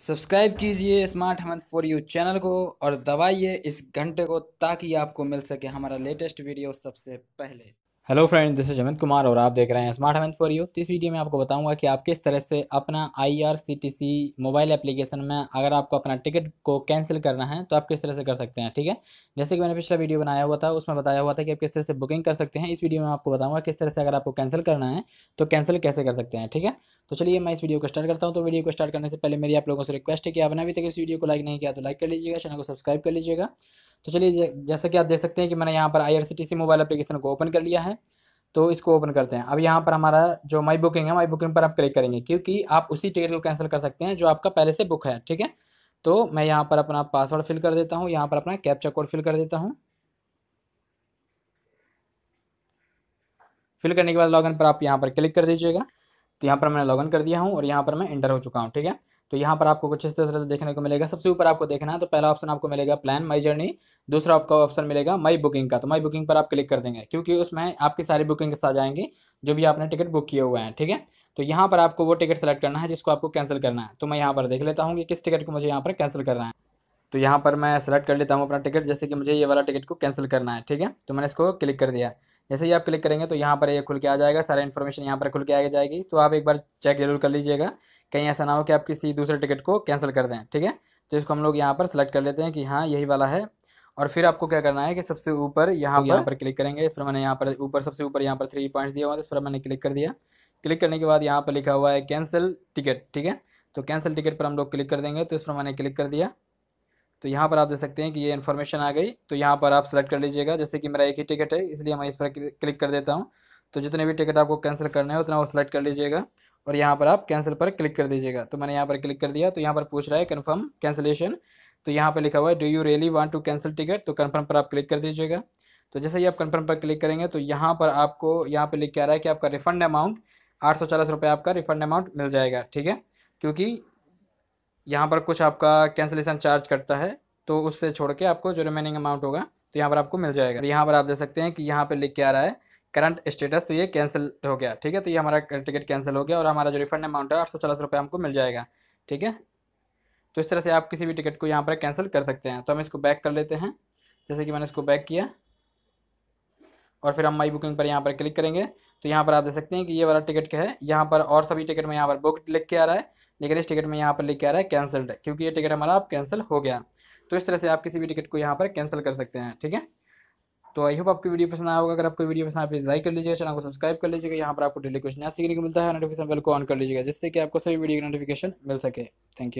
subscribe कीजिए smart Hemant for you channel को और दबाइए इस घंटे को ताकि आपको मिल सके हमारा लेटेस्ट वीडियो सबसे पहले hello friend this is Amit Kumar और आप देख रहे हैं स्मार्ट हेमंत फॉर यू तो इस वीडियो में आपको बताऊंगा कि आप किस तरह से अपना आईआरसीटीसी मोबाइल एप्लीकेशन में अगर आपको अपना टिकट को कैंसिल करना है तो आप किस तरह से कर सकते हैं ठीक है जैसे कि मैंने पिछला वीडियो बनाया हुआ था उसमें बताया हुआ था कि आप किस तरह से बुकिंग कर सकते हैं इस वीडियो में आपको बताऊँगा किस तरह से अगर आपको कैंसिल करना है तो कैंसिल कैसे कर सकते हैं ठीक है तो चलिए मैं इस वीडियो को स्टार्ट करता हूँ तो वीडियो को स्टार्ट करने से पहले मेरी आप लोगों से रिक्वेस्ट है कि आपने अभी तक इस वीडियो को लाइक नहीं किया तो लाइक कर लीजिएगा चैनल को सब्सक्राइब कर लीजिएगा तो चलिए जैसा कि आप देख सकते हैं कि मैंने यहाँ पर आई मोबाइल अपलीकेशन को ओपन कर लिया है तो इसको ओपन करते हैं अब यहाँ पर हमारा जो माई बुकिंग है माई बुकिंग पर आप क्लिक करेंगे क्योंकि आप उसी टिकट को कैंसिल कर सकते हैं जो आपका पहले से बुक है ठीक है तो मैं यहाँ पर अपना पासवर्ड फिल कर देता हूँ यहाँ पर अपना कैप्चा कोड फिल कर देता हूँ फिल करने के बाद लॉगिन पर आप यहाँ पर क्लिक कर दीजिएगा तो यहाँ पर मैंने लॉग कर दिया हूँ और यहाँ पर मैं इंटर हो चुका हूँ ठीक है तो यहाँ पर आपको कुछ इस तरह से देखने को मिलेगा सबसे ऊपर आपको देखना है तो पहला ऑप्शन आपको मिलेगा प्लान माई जर्नी दूसरा आपका ऑप्शन मिलेगा माई बुकिंग का तो माई बुकिंग पर आप क्लिक कर देंगे क्योंकि उसमें आपकी सारी बुकिंग आ जाएंगी जो भी आपने टिकट बुक किए हुए हैं ठीक है तो यहाँ पर आपको वो टिकट सेलेक्ट करना है जिसको आपको कैंसिल करना है तो मैं यहाँ पर देख लेता हूँ कि किस टिकट को मुझे यहाँ पर कैंसिल करना है तो यहाँ पर मैं सेलेक्ट कर लेता हूँ अपना टिकट जैसे कि मुझे ये वाला टिकट को कैंसिल करना है ठीक है तो मैंने इसको क्लिक कर दिया जैसे ही आप क्लिक करेंगे तो यहाँ पर ये यह खुल के आ जाएगा सारा इन्फॉर्मेशन यहाँ पर खुल के आ जाएगी तो आप एक बार चेक जरूर कर लीजिएगा कहीं ऐसा ना हो कि आप किसी दूसरे टिकट को कैंसिल कर दें ठीक है तो इसको हम लोग यहाँ पर सेलेक्ट कर लेते हैं कि हाँ यही वाला है और फिर आपको क्या करना है कि सबसे ऊपर यहाँ तो यहाँ पर क्लिक करेंगे इस पर मैंने यहाँ पर ऊपर सबसे ऊपर यहाँ पर थ्री पॉइंट्स दिया हुआ है तो इस पर मैंने क्लिक कर दिया क्लिक करने के बाद यहाँ पर लिखा हुआ है कैंसिल टिकट ठीक है तो कैंसिल टिकट पर हम लोग क्लिक कर देंगे तो इस पर मैंने क्लिक कर दिया तो यहाँ पर आप देख सकते हैं कि ये इन्फॉर्मेशन आ गई तो यहाँ पर आप सेलेक्ट कर लीजिएगा जैसे कि मेरा एक ही टिकट है इसलिए मैं इस पर क्लिक कर देता हूँ तो जितने भी टिकट आपको कैंसिल करने हैं उतना वो सेलेक्ट कर लीजिएगा और यहाँ पर आप कैंसिल पर क्लिक कर दीजिएगा तो मैंने यहाँ पर क्लिक कर दिया तो यहाँ पर पूछ रहा है कन्फर्म कैंसिलेशन तो यहाँ पर लिखा हुआ है do you really want to cancel ticket तो कन्फर्म पर आप क्लिक कर दीजिएगा तो जैसे ही आप कन्फर्म पर क्लिक करेंगे तो यहाँ पर आपको यहाँ पर लिख के आ रहा है कि आपका रिफंड अमाउंट आठ सौ चालीस रुपये आपका रिफंड अमाउंट मिल जाएगा ठीक है क्योंकि यहाँ पर कुछ आपका कैंसिलेशन चार्ज करता है तो उससे छोड़ के आपको जो रिमेनिंग अमाउंट होगा तो यहाँ पर आपको मिल जाएगा यहाँ पर आप देख सकते हैं कि यहाँ पर लिख के आ रहा है करंट स्टेटस तो ये कैंसिल हो गया ठीक है तो ये हमारा टिकट कैंसिल हो गया और हमारा जो रिफंड अमाउंट है आठ सौ रुपये हमको मिल जाएगा ठीक है तो इस तरह से आप किसी भी टिकट को यहाँ पर कैंसिल कर सकते हैं तो हम इसको बैक कर लेते हैं जैसे कि मैंने इसको बैक किया और फिर हम माई बुकिंग पर यहाँ पर क्लिक करेंगे तो यहाँ पर आप देख सकते हैं कि ये वाला टिकट क्या है यहाँ पर और सभी टिकट में यहाँ पर बुक लिख के आ रहा है लेकिन इस टिकट में यहाँ पर लिख के आ रहा है कैंसल्ड क्योंकि ये टिकट हमारा अब कैंसिल हो गया तो इस तरह से आप किसी भी टिकट को यहाँ पर कैंसिल कर सकते हैं ठीक है तो आई होप आपकी वीडियो पसंद आया होगा अगर आपको वीडियो पसंद आप प्लीज लाइक कर लीजिएगा चैनल को सब्सक्राइब कर लीजिएगा यहाँ पर आपको डेली क्वेश्चन सीखने को मिलता है नोटिफिकेशन बेल को ऑन कर लीजिएगा जिससे कि आपको सभी वीडियो की नोटिफिकेशन मिल सके थैंक यू